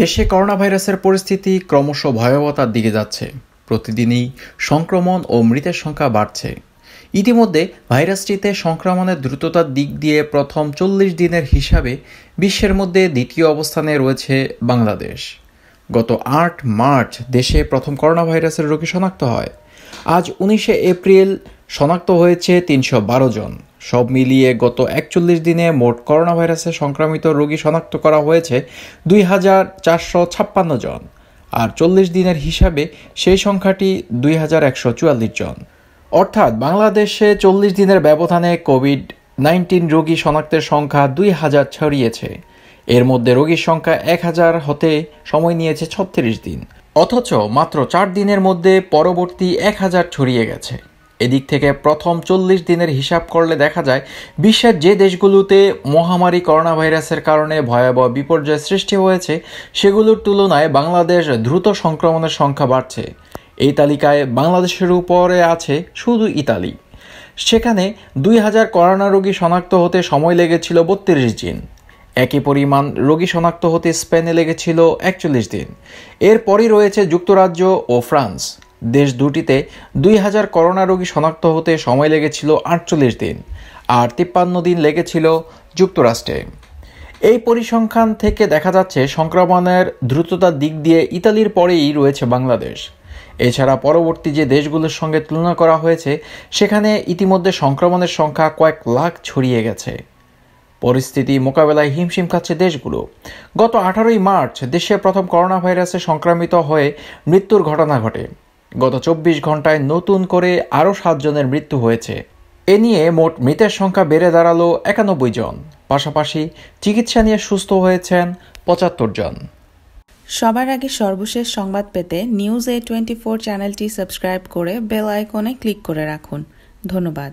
দেশে করোনা ভাইরাসের পরিস্থিতি ক্রমশ ভয়াবহতার দিকে যাচ্ছে প্রতিদিনই সংক্রমণ ও মৃতের সংখ্যা বাড়ছে ইতিমধ্যে ভাইরাসটিতে সংক্রমণের দ্রুততার দিক দিয়ে প্রথম চল্লিশ দিনের হিসাবে বিশ্বের মধ্যে দ্বিতীয় অবস্থানে রয়েছে বাংলাদেশ গত আট মার্চ দেশে প্রথম করোনা ভাইরাসের রোগী শনাক্ত হয় আজ উনিশে এপ্রিল শনাক্ত হয়েছে তিনশো জন সব মিলিয়ে গত একচল্লিশ দিনে মোট করোনা ভাইরাসে সংক্রামিত রোগী শনাক্ত করা হয়েছে দুই হাজার চারশো ছাপ্পান্ন জন আর চল্লিশ দিনের হিসাবে সেই সংখ্যাটি দুই হাজার একশো চুয়াল্লিশ জন অর্থাৎ বাংলাদেশে চল্লিশ দিনের ব্যবধানে কোভিড নাইন্টিন রোগী শনাক্তের সংখ্যা দুই হাজার ছড়িয়েছে এর মধ্যে রোগীর সংখ্যা এক হাজার হতে সময় নিয়েছে ছত্রিশ দিন অথচ মাত্র চার দিনের মধ্যে পরবর্তী এক হাজার ছড়িয়ে গেছে এদিক থেকে প্রথম চল্লিশ দিনের হিসাব করলে দেখা যায় বিশ্বের যে দেশগুলোতে মহামারী করোনা ভাইরাসের কারণে ভয়াবহ বিপর্যয় সৃষ্টি হয়েছে সেগুলোর তুলনায় বাংলাদেশ দ্রুত সংক্রমণের সংখ্যা বাড়ছে এই তালিকায় বাংলাদেশের উপরে আছে শুধু ইতালি সেখানে দুই হাজার করোনা রোগী শনাক্ত হতে সময় লেগেছিল বত্রিশ দিন একই পরিমাণ রোগী শনাক্ত হতে স্পেনে লেগেছিল একচল্লিশ দিন এরপরই রয়েছে যুক্তরাজ্য ও ফ্রান্স দেশ দুটিতে দুই হাজার করোনা রোগী শনাক্ত হতে সময় লেগেছিল আটচল্লিশ দিন আর তিপ্পান্ন দিন লেগেছিল যুক্তরাষ্ট্রে এই পরিসংখ্যান থেকে দেখা যাচ্ছে সংক্রমণের দ্রুততার দিক দিয়ে ইতালির পরেই রয়েছে বাংলাদেশ এছাড়া পরবর্তী যে দেশগুলোর সঙ্গে তুলনা করা হয়েছে সেখানে ইতিমধ্যে সংক্রমণের সংখ্যা কয়েক লাখ ছড়িয়ে গেছে পরিস্থিতি মোকাবেলায় হিমশিম খাচ্ছে দেশগুলো গত আঠারোই মার্চ দেশে প্রথম করোনা ভাইরাসে সংক্রামিত হয়ে মৃত্যুর ঘটনা ঘটে গত চব্বিশ ঘন্টায় নতুন করে আরও সাতজনের মৃত্যু হয়েছে এ নিয়ে মোট মৃতের সংখ্যা বেড়ে দাঁড়ালো একানব্বই জন পাশাপাশি চিকিৎসা নিয়ে সুস্থ হয়েছেন পঁচাত্তর জন সবার আগে সর্বশেষ সংবাদ পেতে নিউজ এ টোয়েন্টি ফোর চ্যানেলটি সাবস্ক্রাইব করে বেল আইকনে ক্লিক করে রাখুন ধন্যবাদ